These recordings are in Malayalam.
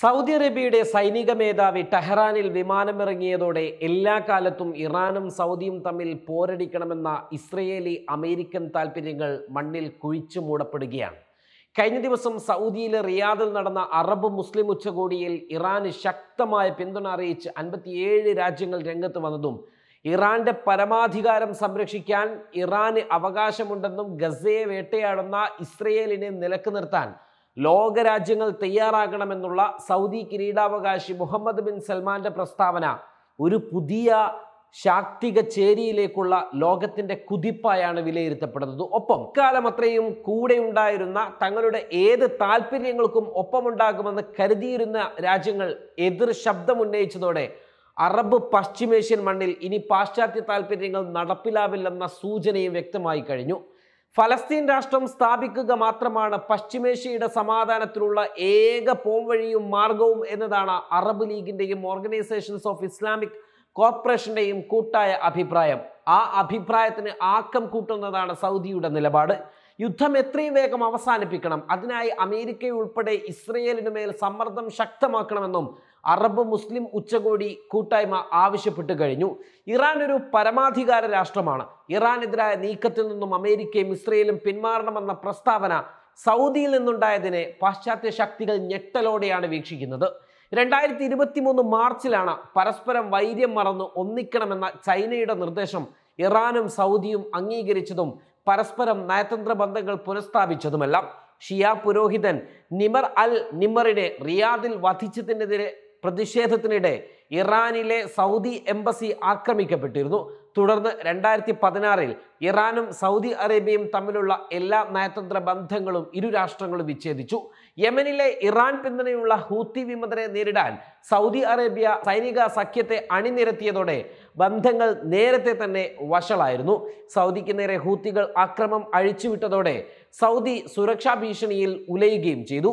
സൗദി അറേബ്യയുടെ സൈനിക മേധാവി ടെഹ്റാനിൽ വിമാനമിറങ്ങിയതോടെ എല്ലാ കാലത്തും ഇറാനും സൗദിയും തമ്മിൽ പോരടിക്കണമെന്ന ഇസ്രയേലി അമേരിക്കൻ താൽപ്പര്യങ്ങൾ മണ്ണിൽ കുഴിച്ചു മൂടപ്പെടുകയാണ് കഴിഞ്ഞ ദിവസം സൗദിയിലെ റിയാദിൽ നടന്ന അറബ് മുസ്ലിം ഉച്ചകോടിയിൽ ഇറാന് ശക്തമായ പിന്തുണ അറിയിച്ച് അൻപത്തിയേഴ് രാജ്യങ്ങൾ രംഗത്ത് വന്നതും ഇറാന്റെ പരമാധികാരം സംരക്ഷിക്കാൻ ഇറാന് അവകാശമുണ്ടെന്നും ഗസയെ വേട്ടയാടുന്ന ഇസ്രയേലിനെ നിലക്ക് നിർത്താൻ ലോകരാജ്യങ്ങൾ തയ്യാറാകണമെന്നുള്ള സൗദി കിരീടാവകാശി മുഹമ്മദ് ബിൻ സൽമാന്റെ പ്രസ്താവന ഒരു പുതിയ ശാക്തിക ചേരിയിലേക്കുള്ള ലോകത്തിന്റെ കുതിപ്പായാണ് വിലയിരുത്തപ്പെടുന്നത് ഒപ്പം ഇക്കാലം അത്രയും കൂടെ ഉണ്ടായിരുന്ന തങ്ങളുടെ ഏത് താല്പര്യങ്ങൾക്കും ഒപ്പമുണ്ടാകുമെന്ന് കരുതിയിരുന്ന രാജ്യങ്ങൾ എതിർ ശബ്ദമുന്നയിച്ചതോടെ അറബ് പശ്ചിമേഷ്യൻ മണ്ണിൽ ഇനി പാശ്ചാത്യ താല്പര്യങ്ങൾ നടപ്പിലാവില്ലെന്ന സൂചനയും വ്യക്തമായി കഴിഞ്ഞു ഫലസ്തീൻ രാഷ്ട്രം സ്ഥാപിക്കുക മാത്രമാണ് പശ്ചിമേഷ്യയുടെ സമാധാനത്തിലുള്ള ഏക പോംവഴിയും മാർഗവും എന്നതാണ് അറബ് ലീഗിന്റെയും ഓർഗനൈസേഷൻസ് ഓഫ് ഇസ്ലാമിക് കോർപ്പറേഷൻ്റെയും കൂട്ടായ അഭിപ്രായം ആ അഭിപ്രായത്തിന് ആക്കം കൂട്ടുന്നതാണ് സൗദിയുടെ നിലപാട് യുദ്ധം എത്രയും വേഗം അവസാനിപ്പിക്കണം അതിനായി അമേരിക്കയുൾപ്പെടെ ഇസ്രയേലിന് മേൽ സമ്മർദ്ദം ശക്തമാക്കണമെന്നും അറബ് മുസ്ലിം ഉച്ചകോടി കൂട്ടായ്മ ആവശ്യപ്പെട്ട് കഴിഞ്ഞു ഇറാൻ ഒരു പരമാധികാര രാഷ്ട്രമാണ് ഇറാനെതിരായ നീക്കത്തിൽ നിന്നും അമേരിക്കയും ഇസ്രയേലും പിന്മാറണമെന്ന പ്രസ്താവന സൗദിയിൽ നിന്നുണ്ടായതിനെ പാശ്ചാത്യ ശക്തികൾ ഞെട്ടലോടെയാണ് വീക്ഷിക്കുന്നത് രണ്ടായിരത്തി ഇരുപത്തി മൂന്ന് മാർച്ചിലാണ് പരസ്പരം വൈര്യം മറന്ന് ഒന്നിക്കണമെന്ന ചൈനയുടെ നിർദ്ദേശം ഇറാനും സൗദിയും അംഗീകരിച്ചതും പരസ്പരം നയതന്ത്ര ബന്ധങ്ങൾ പുനഃസ്ഥാപിച്ചതുമെല്ലാം ഷിയ പുരോഹിതൻ നിമർ അൽ നിമറിനെ റിയാദിൽ വധിച്ചതിനെതിരെ പ്രതിഷേധത്തിനിടെ ഇറാനിലെ സൗദി എംബസി ആക്രമിക്കപ്പെട്ടിരുന്നു തുടർന്ന് രണ്ടായിരത്തി പതിനാറിൽ ഇറാനും സൗദി അറേബ്യയും തമ്മിലുള്ള എല്ലാ നയതന്ത്ര ബന്ധങ്ങളും ഇരു രാഷ്ട്രങ്ങളും വിച്ഛേദിച്ചു യമനിലെ ഇറാൻ പിന്തുണയുള്ള ഹൂത്തി വിമതരെ നേരിടാൻ സൗദി അറേബ്യ സൈനിക സഖ്യത്തെ അണിനിരത്തിയതോടെ ബന്ധങ്ങൾ നേരത്തെ തന്നെ വഷളായിരുന്നു സൗദിക്ക് നേരെ ഹൂത്തികൾ അക്രമം അഴിച്ചുവിട്ടതോടെ സൗദി സുരക്ഷാ ഭീഷണിയിൽ ഉലയുകയും ചെയ്തു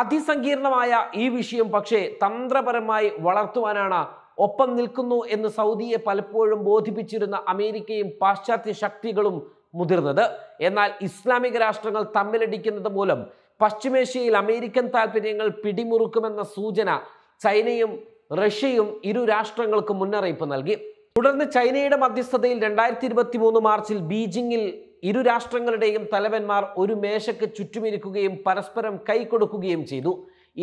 അതിസങ്കീർണമായ ഈ വിഷയം പക്ഷേ തന്ത്രപരമായി വളർത്തുവാനാണ് ഒപ്പം നിൽക്കുന്നു എന്ന് സൗദിയെ പലപ്പോഴും ബോധിപ്പിച്ചിരുന്ന അമേരിക്കയും പാശ്ചാത്യ ശക്തികളും മുതിർന്നത് എന്നാൽ ഇസ്ലാമിക രാഷ്ട്രങ്ങൾ തമ്മിലടിക്കുന്നത് മൂലം പശ്ചിമേഷ്യയിൽ അമേരിക്കൻ താൽപ്പര്യങ്ങൾ പിടിമുറുക്കുമെന്ന സൂചന ചൈനയും റഷ്യയും ഇരു രാഷ്ട്രങ്ങൾക്ക് മുന്നറിയിപ്പ് നൽകി തുടർന്ന് ചൈനയുടെ മധ്യസ്ഥതയിൽ രണ്ടായിരത്തി ഇരുപത്തി മൂന്ന് മാർച്ചിൽ ബീജിംഗിൽ ഇരു രാഷ്ട്രങ്ങളുടെയും തലവന്മാർ ഒരു മേശയ്ക്ക് ചുറ്റുമിരിക്കുകയും പരസ്പരം കൈ ചെയ്തു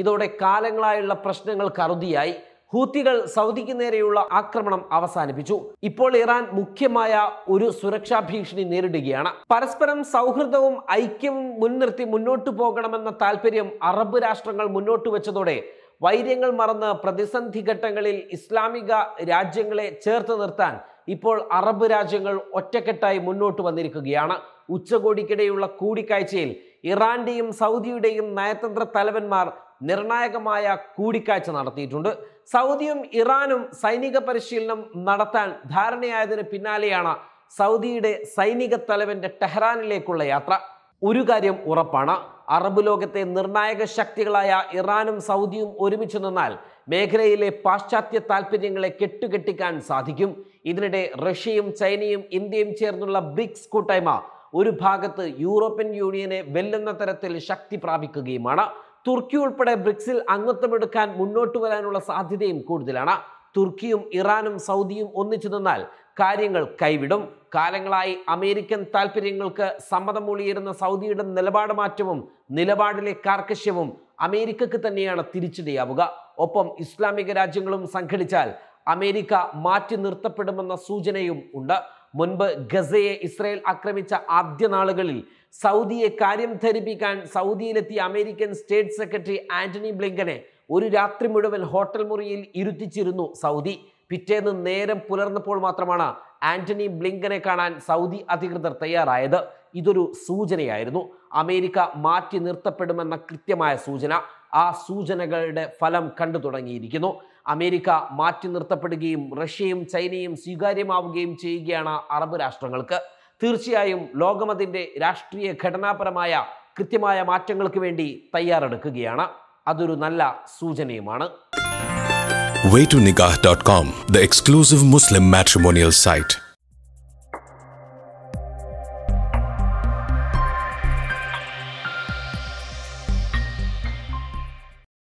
ഇതോടെ കാലങ്ങളായുള്ള പ്രശ്നങ്ങൾ കറുതിയായി ഹൂത്തികൾ സൗദിക്ക് നേരെയുള്ള ആക്രമണം അവസാനിപ്പിച്ചു ഇപ്പോൾ ഇറാൻ മുഖ്യമായ ഒരു സുരക്ഷാ ഭീഷണി നേരിടുകയാണ് പരസ്പരം സൗഹൃദവും ഐക്യവും മുൻനിർത്തി മുന്നോട്ടു പോകണമെന്ന താല്പര്യം അറബ് രാഷ്ട്രങ്ങൾ മുന്നോട്ട് വെച്ചതോടെ വൈര്യങ്ങൾ മറന്ന് പ്രതിസന്ധി ഘട്ടങ്ങളിൽ ഇസ്ലാമിക രാജ്യങ്ങളെ ചേർത്ത് നിർത്താൻ ഇപ്പോൾ അറബ് രാജ്യങ്ങൾ ഒറ്റക്കെട്ടായി മുന്നോട്ട് വന്നിരിക്കുകയാണ് ഉച്ചകോടിക്കിടെയുള്ള കൂടിക്കാഴ്ചയിൽ ഇറാന്റെയും സൗദിയുടെയും നയതന്ത്ര തലവന്മാർ നിർണായകമായ കൂടിക്കാഴ്ച നടത്തിയിട്ടുണ്ട് സൗദിയും ഇറാനും സൈനിക പരിശീലനം നടത്താൻ ധാരണയായതിന് പിന്നാലെയാണ് സൗദിയുടെ സൈനിക തലവന്റെ ടെഹ്റാനിലേക്കുള്ള യാത്ര ഒരു കാര്യം ഉറപ്പാണ് അറബ് ലോകത്തെ നിർണായക ശക്തികളായ ഇറാനും സൗദിയും ഒരുമിച്ച് നിന്നാൽ മേഖലയിലെ പാശ്ചാത്യ താൽപ്പര്യങ്ങളെ കെട്ടുകെട്ടിക്കാൻ സാധിക്കും ഇതിനിടെ റഷ്യയും ചൈനയും ഇന്ത്യയും ചേർന്നുള്ള ബ്രിക്സ് കൂട്ടായ്മ ഒരു ഭാഗത്ത് യൂറോപ്യൻ യൂണിയനെ വെല്ലുന്ന തരത്തിൽ ശക്തി പ്രാപിക്കുകയുമാണ് തുർക്കി ഉൾപ്പെടെ ബ്രിക്സിൽ അംഗത്വമെടുക്കാൻ മുന്നോട്ട് വരാനുള്ള സാധ്യതയും കൂടുതലാണ് തുർക്കിയും ഇറാനും സൗദിയും ഒന്നിച്ചു നിന്നാൽ കാര്യങ്ങൾ കൈവിടും കാലങ്ങളായി അമേരിക്കൻ താൽപ്പര്യങ്ങൾക്ക് സമ്മതം മൂളിയിരുന്ന സൗദിയുടെ നിലപാട് മാറ്റവും നിലപാടിലെ കാർക്കശ്യവും അമേരിക്കക്ക് തന്നെയാണ് തിരിച്ചടിയാവുക ഒപ്പം ഇസ്ലാമിക രാജ്യങ്ങളും സംഘടിച്ചാൽ അമേരിക്ക മാറ്റി നിർത്തപ്പെടുമെന്ന സൂചനയും ഉണ്ട് മുൻപ് ഗസയെ ഇസ്രയേൽ ആക്രമിച്ച ആദ്യ നാളുകളിൽ സൗദിയെ കാര്യം ധരിപ്പിക്കാൻ സൗദിയിലെത്തിയ അമേരിക്കൻ സ്റ്റേറ്റ് സെക്രട്ടറി ആന്റണി ബ്ലിങ്കനെ ഒരു രാത്രി മുഴുവൻ ഹോട്ടൽ മുറിയിൽ ഇരുത്തിച്ചിരുന്നു സൗദി പിറ്റേന്ന് നേരം പുലർന്നപ്പോൾ മാത്രമാണ് ആന്റണി ബ്ലിങ്കനെ കാണാൻ സൗദി അധികൃതർ തയ്യാറായത് ഇതൊരു സൂചനയായിരുന്നു അമേരിക്ക മാറ്റി നിർത്തപ്പെടുമെന്ന കൃത്യമായ സൂചന ആ സൂചനകളുടെ ഫലം കണ്ടു തുടങ്ങിയിരിക്കുന്നു അമേരിക്ക മാറ്റി നിർത്തപ്പെടുകയും റഷ്യയും ചൈനയും സ്വീകാര്യമാവുകയും ചെയ്യുകയാണ് അറബ് രാഷ്ട്രങ്ങൾക്ക് തീർച്ചയായും ലോകമതിൻ്റെ രാഷ്ട്രീയ ഘടനാപരമായ കൃത്യമായ മാറ്റങ്ങൾക്ക് വേണ്ടി തയ്യാറെടുക്കുകയാണ് അതൊരു നല്ല സൂചനയുമാണ് way the exclusive muslim matrimonial site